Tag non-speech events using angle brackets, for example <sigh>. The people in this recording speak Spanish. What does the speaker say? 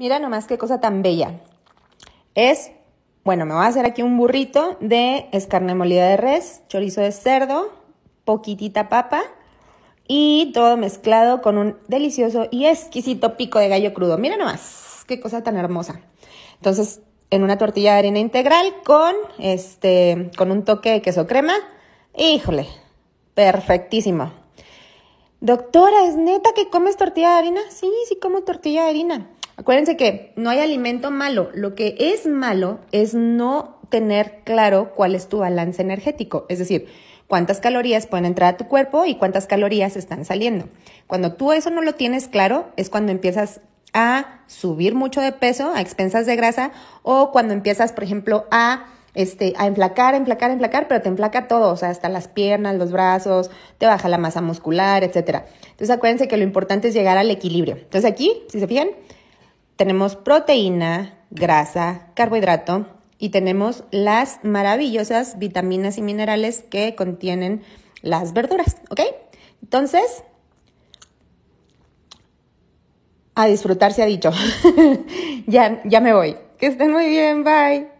Mira nomás qué cosa tan bella. Es, bueno, me voy a hacer aquí un burrito de escarne molida de res, chorizo de cerdo, poquitita papa y todo mezclado con un delicioso y exquisito pico de gallo crudo. Mira nomás qué cosa tan hermosa. Entonces, en una tortilla de harina integral con este con un toque de queso crema. Híjole, perfectísimo. Doctora, ¿es neta que comes tortilla de harina? Sí, sí como tortilla de harina. Acuérdense que no hay alimento malo, lo que es malo es no tener claro cuál es tu balance energético, es decir, cuántas calorías pueden entrar a tu cuerpo y cuántas calorías están saliendo. Cuando tú eso no lo tienes claro, es cuando empiezas a subir mucho de peso a expensas de grasa o cuando empiezas, por ejemplo, a este, a emplacar, emplacar, emplacar, pero te emplaca todo, o sea, hasta las piernas, los brazos, te baja la masa muscular, etc. Entonces acuérdense que lo importante es llegar al equilibrio. Entonces aquí, si se fijan, tenemos proteína, grasa, carbohidrato y tenemos las maravillosas vitaminas y minerales que contienen las verduras, ¿ok? Entonces, a disfrutar se ha dicho. <laughs> ya, ya me voy. Que estén muy bien, bye.